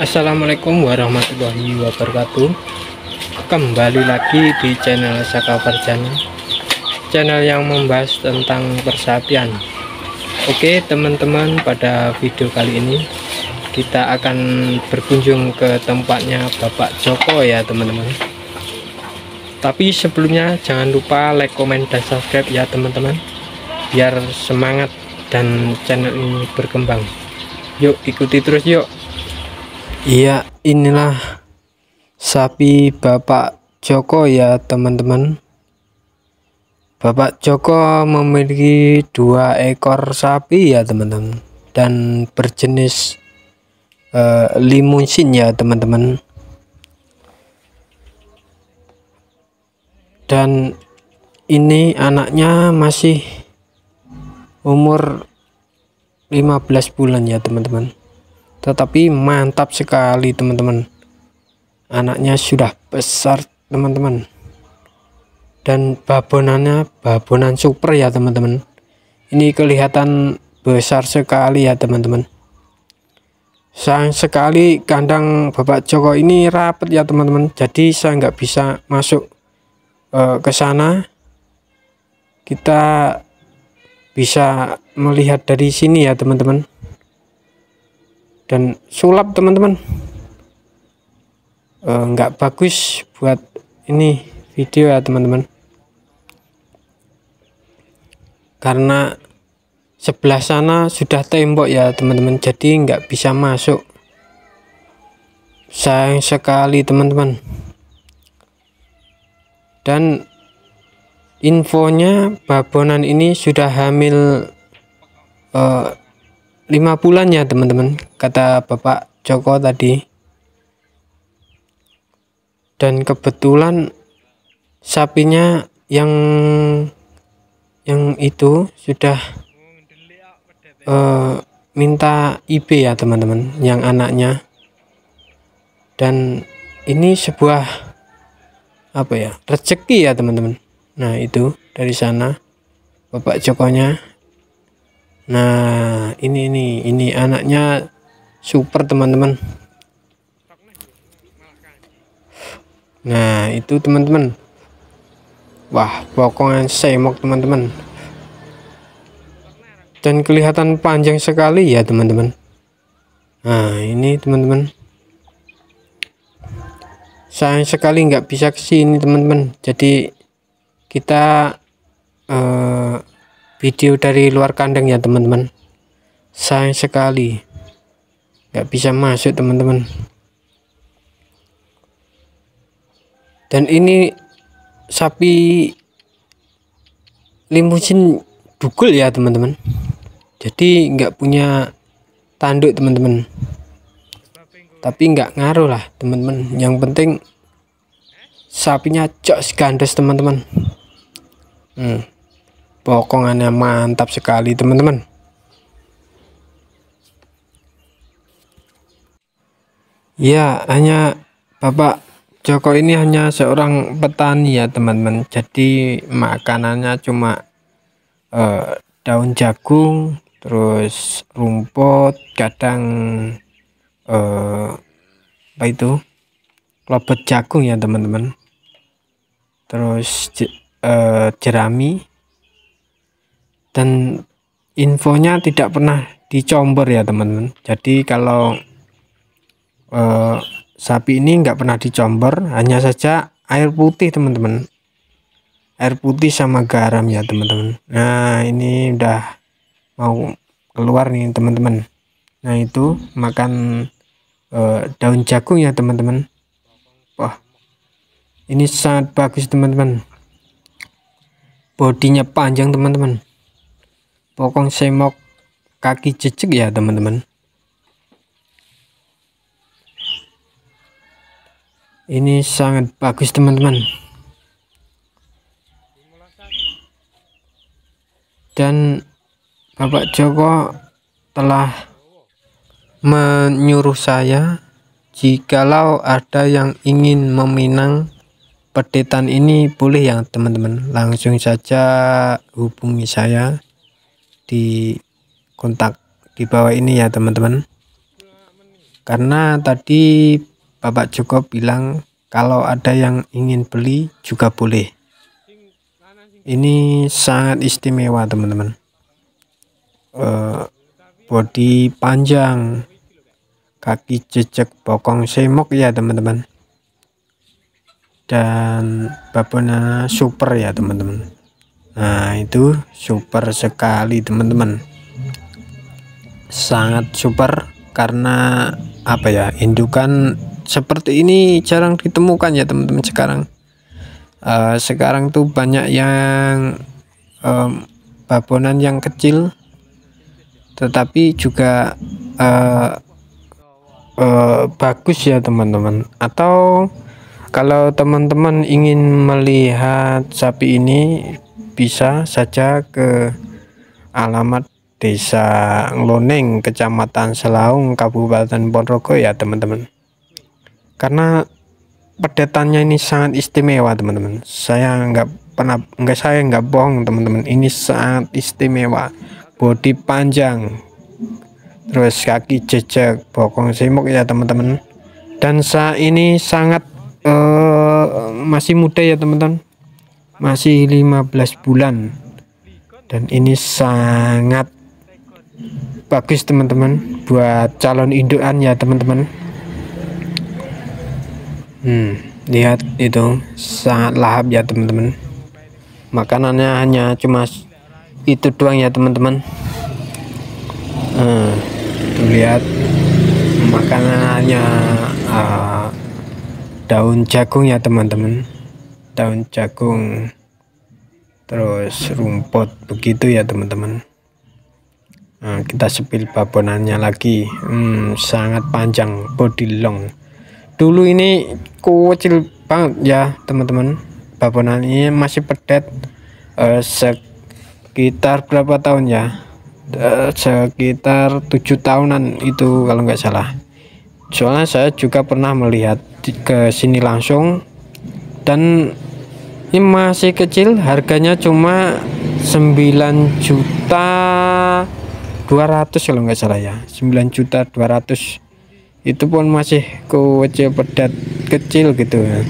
Assalamualaikum warahmatullahi wabarakatuh Kembali lagi di channel Saka Perjana Channel yang membahas tentang persapian Oke teman-teman pada video kali ini Kita akan berkunjung ke tempatnya Bapak Joko ya teman-teman Tapi sebelumnya jangan lupa like, komen, dan subscribe ya teman-teman Biar semangat dan channel ini berkembang Yuk ikuti terus yuk Iya, inilah sapi Bapak Joko ya, teman-teman. Bapak Joko memiliki dua ekor sapi ya, teman-teman. Dan berjenis uh, limusin ya, teman-teman. Dan ini anaknya masih umur 15 bulan ya teman-teman tetapi mantap sekali teman-teman anaknya sudah besar teman-teman dan babonannya babonan super ya teman-teman ini kelihatan besar sekali ya teman-teman sayang sekali kandang Bapak Joko ini rapat ya teman-teman jadi saya nggak bisa masuk uh, ke sana kita bisa melihat dari sini ya teman-teman dan sulap teman-teman eh, nggak -teman. bagus buat ini video ya teman-teman karena sebelah sana sudah tembok ya teman-teman jadi nggak bisa masuk sayang sekali teman-teman dan infonya babonan ini sudah hamil eh, lima bulan ya teman-teman kata Bapak Joko tadi dan kebetulan sapinya yang yang itu sudah uh, minta IP ya teman-teman yang anaknya dan ini sebuah apa ya rezeki ya teman-teman nah itu dari sana Bapak Jokonya Nah, ini ini ini anaknya super teman-teman. Nah, itu teman-teman. Wah, pokoknya semok teman-teman. Dan kelihatan panjang sekali ya teman-teman. Nah, ini teman-teman. Sayang sekali nggak bisa kesini teman-teman. Jadi kita uh, video dari luar kandang ya teman-teman sayang sekali nggak bisa masuk teman-teman dan ini sapi limusin dugul ya teman-teman jadi nggak punya tanduk teman-teman tapi nggak ngaruh lah teman-teman yang penting sapinya jos gandes teman-teman hmm. Pokongannya mantap sekali teman-teman. Ya, hanya Bapak Joko ini hanya seorang petani ya teman-teman. Jadi makanannya cuma eh, daun jagung, terus rumput, kadang eh, apa itu lobet jagung ya teman-teman. Terus eh, jerami, dan infonya tidak pernah dicomber ya teman-teman jadi kalau eh, sapi ini nggak pernah dicomber hanya saja air putih teman-teman air putih sama garam ya teman-teman nah ini udah mau keluar nih teman-teman nah itu makan eh, daun jagung ya teman-teman wah ini sangat bagus teman-teman bodinya panjang teman-teman Pokong semok kaki cecek ya teman-teman. Ini sangat bagus teman-teman. Dan Bapak Joko telah menyuruh saya jikalau ada yang ingin meminang pedetan ini boleh ya teman-teman langsung saja hubungi saya di kontak di bawah ini ya teman-teman karena tadi Bapak Joko bilang kalau ada yang ingin beli juga boleh ini sangat istimewa teman-teman uh, eh, body panjang kaki jejak bokong semok ya teman-teman dan babona super ya teman-teman nah itu super sekali teman-teman sangat super karena apa ya indukan seperti ini jarang ditemukan ya teman-teman sekarang uh, sekarang tuh banyak yang um, babonan yang kecil tetapi juga uh, uh, bagus ya teman-teman atau kalau teman-teman ingin melihat sapi ini bisa saja ke alamat Desa Ngloneng, Kecamatan Selaung, Kabupaten Ponorogo ya teman-teman. Karena pedetannya ini sangat istimewa teman-teman. Saya nggak pernah, nggak saya nggak bohong teman-teman. Ini sangat istimewa. Bodi panjang, terus kaki jejak, bokong simuk ya teman-teman. Dan saat ini sangat uh, masih muda ya teman-teman masih 15 bulan dan ini sangat bagus teman-teman buat calon indukan ya teman-teman hmm, lihat itu sangat lahap ya teman-teman makanannya hanya cuma itu doang ya teman-teman hmm, lihat makanannya uh, daun jagung ya teman-teman daun jagung terus rumput begitu ya teman-teman nah, kita sepil babonannya lagi hmm, sangat panjang body long dulu ini kecil banget ya teman-teman babonan ini masih pedet eh, sekitar berapa tahun ya eh, sekitar tujuh tahunan itu kalau nggak salah soalnya saya juga pernah melihat ke sini langsung dan ini masih kecil harganya cuma 9 juta 200 kalau nggak salah ya 9 juta 200 itu pun masih kecil pedat kecil gitu ya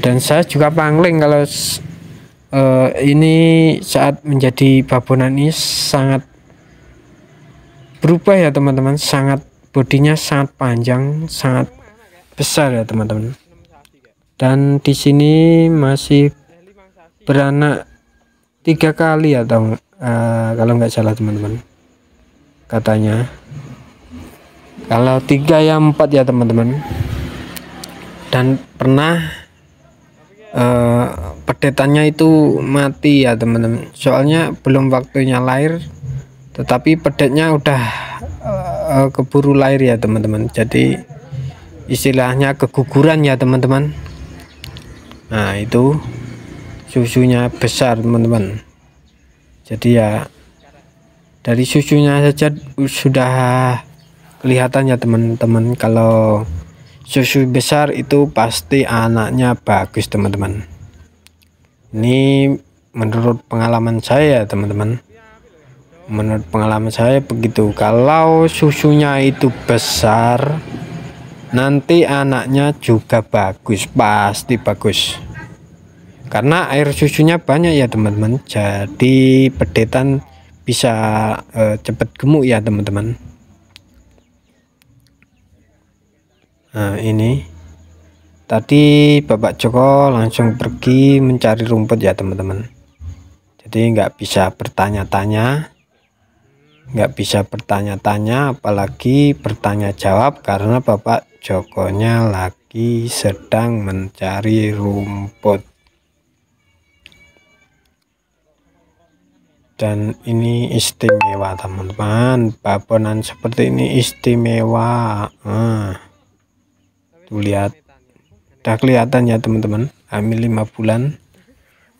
dan saya juga pangling kalau uh, ini saat menjadi babonan ini sangat berubah ya teman-teman sangat bodinya sangat panjang sangat besar ya teman-teman dan di sini masih beranak tiga kali atau uh, kalau nggak salah teman-teman katanya kalau tiga ya empat ya teman-teman dan pernah uh, pedetannya itu mati ya teman-teman soalnya belum waktunya lahir tetapi pedetnya udah uh, keburu lahir ya teman-teman jadi istilahnya keguguran ya teman-teman nah itu susunya besar teman-teman jadi ya dari susunya saja sudah kelihatan ya teman-teman kalau susu besar itu pasti anaknya bagus teman-teman ini menurut pengalaman saya teman-teman menurut pengalaman saya begitu kalau susunya itu besar nanti anaknya juga bagus pasti bagus karena air susunya banyak ya teman-teman jadi pedetan bisa eh, cepat gemuk ya teman-teman nah ini tadi Bapak Joko langsung pergi mencari rumput ya teman-teman jadi nggak bisa bertanya-tanya nggak bisa bertanya-tanya apalagi bertanya jawab karena Bapak Jokonya lagi sedang mencari rumput dan ini istimewa teman-teman babonan seperti ini istimewa ah. tuh lihat udah kelihatan ya teman-teman hamil lima bulan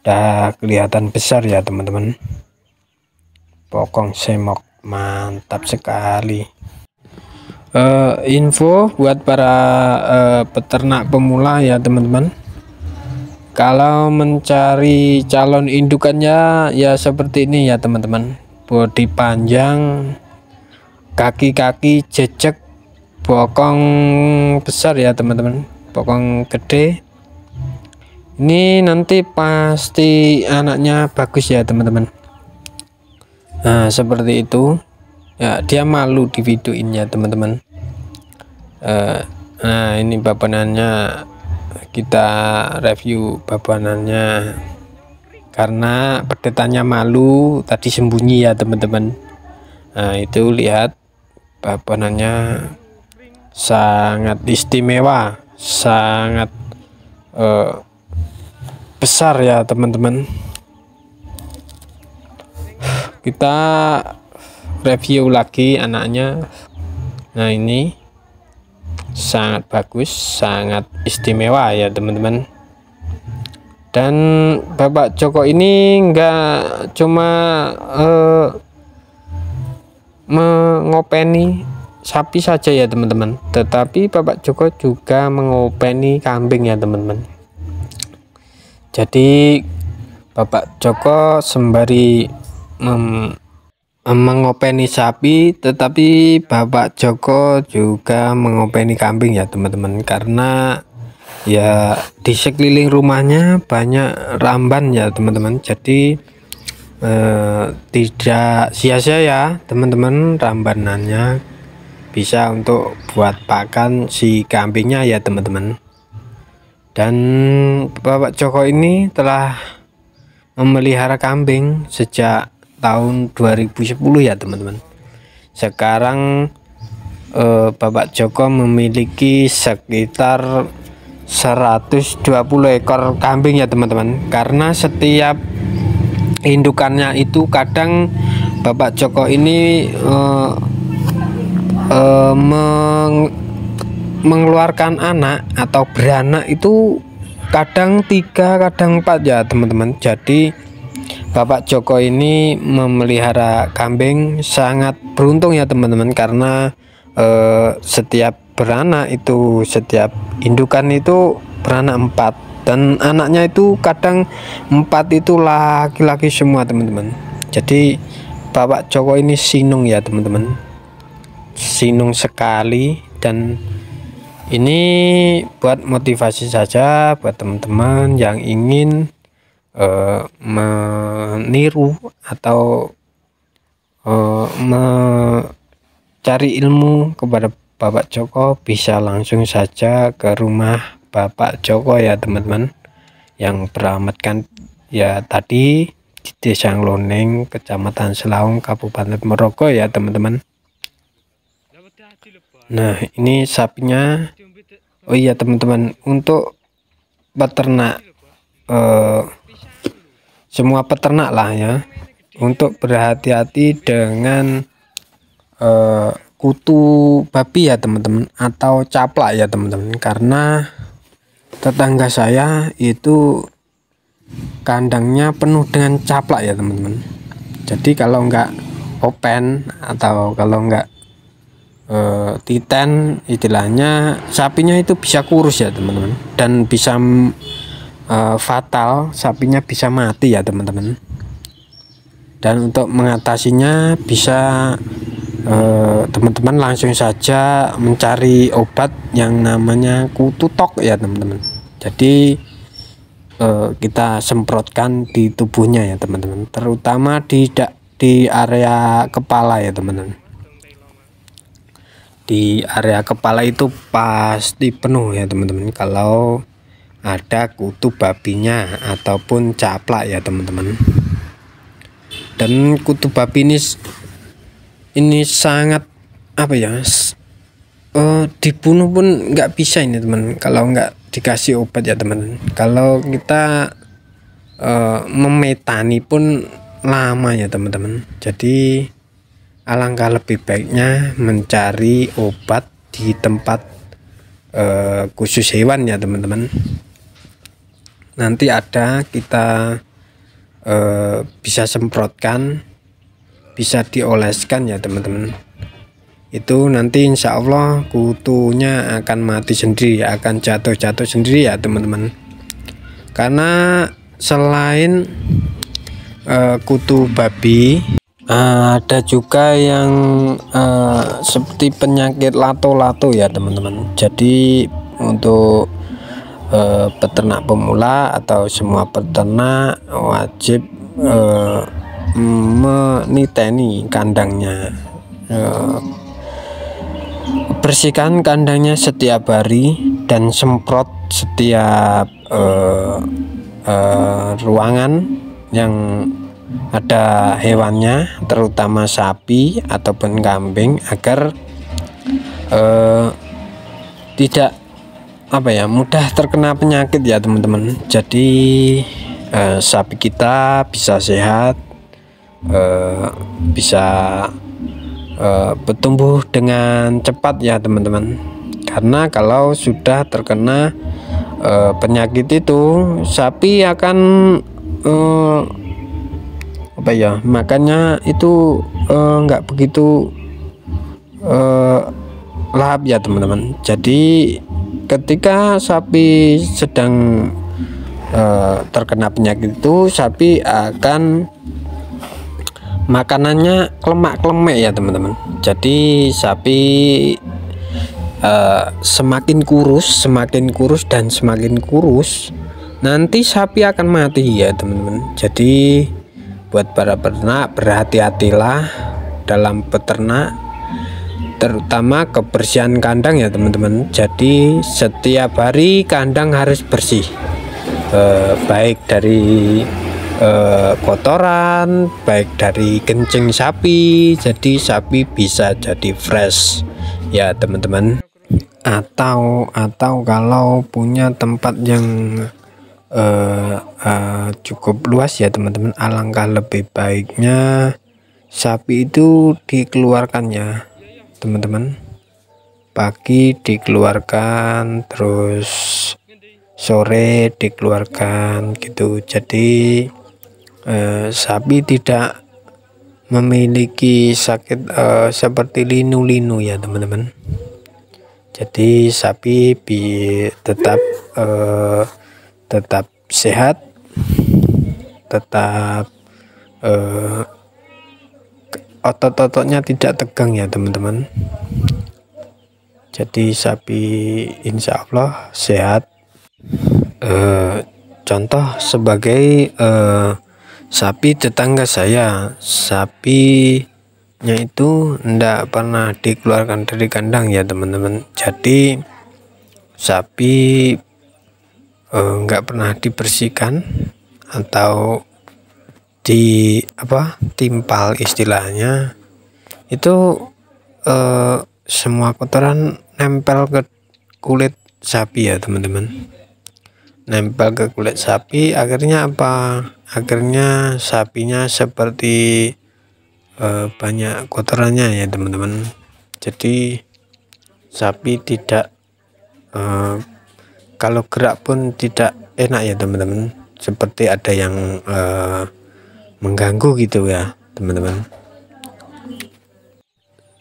udah kelihatan besar ya teman-teman pokong semok mantap sekali uh, info buat para uh, peternak pemula ya teman-teman kalau mencari calon indukannya ya seperti ini ya teman-teman bodi panjang kaki-kaki jejak bokong besar ya teman-teman bokong gede ini nanti pasti anaknya bagus ya teman-teman nah seperti itu ya dia malu di video ini ya teman-teman Eh, nah ini babanannya kita review babanannya karena pedetannya malu tadi sembunyi ya teman-teman nah itu lihat babanannya sangat istimewa sangat uh, besar ya teman-teman kita review lagi anaknya nah ini sangat bagus sangat istimewa ya teman-teman dan Bapak Joko ini enggak cuma eh, mengopeni sapi saja ya teman-teman tetapi Bapak Joko juga mengopeni kambing ya teman-teman jadi Bapak Joko sembari mem mengopeni sapi tetapi Bapak Joko juga mengopeni kambing ya teman-teman karena ya di sekeliling rumahnya banyak ramban ya teman-teman jadi eh, tidak sia-sia ya teman-teman rambanannya bisa untuk buat pakan si kambingnya ya teman-teman dan Bapak Joko ini telah memelihara kambing sejak tahun 2010 ya teman-teman sekarang eh, Bapak Joko memiliki sekitar 120 ekor kambing ya teman-teman karena setiap indukannya itu kadang Bapak Joko ini eh, eh, meng mengeluarkan anak atau beranak itu kadang tiga kadang empat ya teman-teman jadi Bapak Joko ini memelihara kambing sangat beruntung ya teman-teman karena eh, setiap beranak itu setiap indukan itu beranak empat dan anaknya itu kadang empat itu laki-laki semua teman-teman jadi Bapak Joko ini sinung ya teman-teman sinung sekali dan ini buat motivasi saja buat teman-teman yang ingin Eh, meniru atau uh, mencari ilmu kepada Bapak Joko bisa langsung saja ke rumah Bapak Joko ya teman-teman yang beramatkan ya tadi di Desa Loneng Kecamatan Selaung Kabupaten Meroko ya teman-teman Nah ini sapinya Oh iya teman-teman untuk peternak eh, semua peternak lah ya untuk berhati-hati dengan uh, kutu babi ya teman-teman atau caplak ya teman-teman karena tetangga saya itu kandangnya penuh dengan caplak ya teman-teman jadi kalau nggak open atau kalau nggak e, titen istilahnya sapinya itu bisa kurus ya teman-teman dan bisa uh, fatal sapinya bisa mati ya teman-teman dan untuk mengatasinya bisa eh, teman-teman uh, langsung saja mencari obat yang namanya kutu tok ya teman-teman jadi uh, kita semprotkan di tubuhnya ya teman-teman terutama di di area kepala ya teman-teman di area kepala itu pasti penuh ya teman-teman kalau ada kutu babinya ataupun caplak ya teman-teman dan kutu babi ini ini sangat apa ya uh, dibunuh pun nggak bisa ini teman kalau nggak dikasih obat ya teman kalau kita uh, memetani pun lama ya teman-teman jadi alangkah lebih baiknya mencari obat di tempat uh, khusus hewan ya teman-teman nanti ada kita eh, bisa semprotkan bisa dioleskan ya teman-teman itu nanti insya Allah kutunya akan mati sendiri akan jatuh-jatuh sendiri ya teman-teman karena selain uh, kutu babi ada juga yang uh, seperti penyakit lato-lato ya teman-teman jadi untuk Eh, peternak pemula atau semua peternak wajib eh, meniteni kandangnya eh, bersihkan kandangnya setiap hari dan semprot setiap ruangan yang ada hewannya terutama sapi ataupun kambing agar eh, tidak apa ya mudah terkena penyakit ya teman-teman jadi eh, sapi kita bisa sehat eh, bisa eh, bertumbuh dengan cepat ya teman-teman karena kalau sudah terkena eh, penyakit itu sapi akan eh, apa ya makanya itu enggak eh, begitu eh, lahap ya teman-teman jadi ketika sapi sedang uh, terkena penyakit itu sapi akan makanannya klemak-klemek ya teman-teman jadi sapi uh, semakin kurus semakin kurus dan semakin kurus nanti sapi akan mati ya teman-teman jadi buat para peternak berhati-hatilah dalam peternak terutama kebersihan kandang ya teman-teman jadi setiap hari kandang harus bersih eh, baik dari eh, kotoran baik dari kencing sapi jadi sapi bisa jadi fresh ya teman-teman atau atau kalau punya tempat yang eh, eh, cukup luas ya teman-teman alangkah lebih baiknya sapi itu dikeluarkannya teman-teman pagi dikeluarkan terus sore dikeluarkan gitu jadi eh, sapi tidak memiliki sakit eh, seperti linu-linu ya teman-teman jadi sapi bi tetap eh, tetap sehat tetap eh, otot-ototnya tidak tegang ya teman-teman jadi sapi insya Allah sehat e, contoh sebagai e, sapi tetangga saya sapinya itu tidak pernah dikeluarkan dari kandang ya teman-teman jadi sapi eh, nggak eh, pernah dibersihkan atau di apa timpal istilahnya itu eh, semua kotoran nempel ke kulit sapi ya teman-teman nempel ke kulit sapi akhirnya apa akhirnya sapinya seperti eh, banyak kotorannya ya teman-teman jadi sapi tidak eh, kalau gerak pun tidak enak ya teman-teman seperti ada yang eh, mengganggu gitu ya teman-teman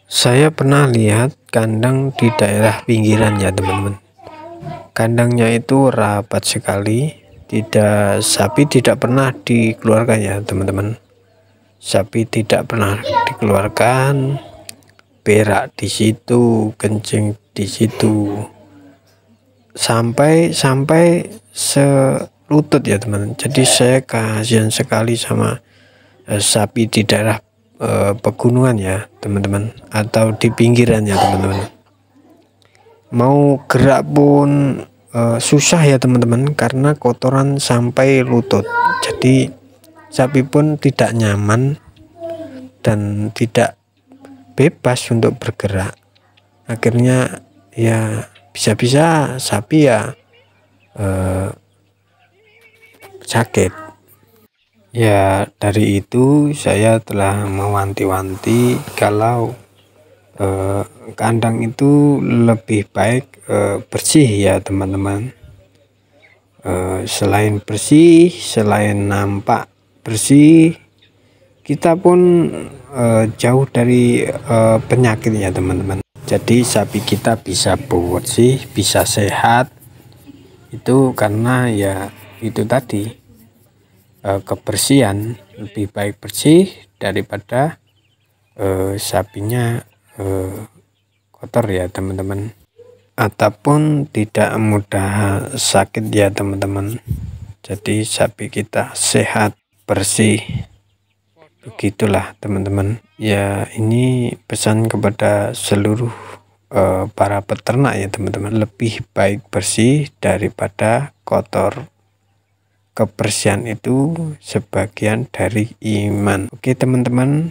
saya pernah lihat kandang di daerah pinggiran ya teman-teman kandangnya itu rapat sekali tidak sapi tidak pernah dikeluarkan ya teman-teman sapi tidak pernah dikeluarkan perak di situ kencing di situ sampai sampai selutut ya teman jadi saya kasihan sekali sama Eh, sapi di daerah eh, pegunungan ya teman-teman atau di pinggirannya teman-teman mau gerak pun eh, susah ya teman-teman karena kotoran sampai lutut jadi sapi pun tidak nyaman dan tidak bebas untuk bergerak akhirnya ya bisa-bisa sapi ya eh, sakit Ya, dari itu saya telah mewanti-wanti kalau eh, kandang itu lebih baik eh, bersih ya teman-teman. Eh, selain bersih, selain nampak bersih, kita pun eh, jauh dari eh, penyakit ya teman-teman. Jadi sapi kita bisa bersih, bisa sehat itu karena ya itu tadi uh, kebersihan lebih baik bersih daripada uh, sapinya uh, kotor ya teman-teman ataupun tidak mudah sakit ya teman-teman jadi sapi kita sehat bersih begitulah teman-teman ya ini pesan kepada seluruh uh, para peternak ya teman-teman lebih baik bersih daripada kotor kebersihan itu sebagian dari iman. Oke teman-teman,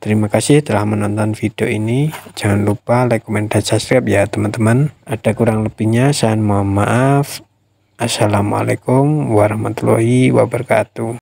terima kasih telah menonton video ini. Jangan lupa like, comment, dan subscribe ya teman-teman. Ada kurang lebihnya, saya mohon maaf. Assalamualaikum warahmatullahi wabarakatuh.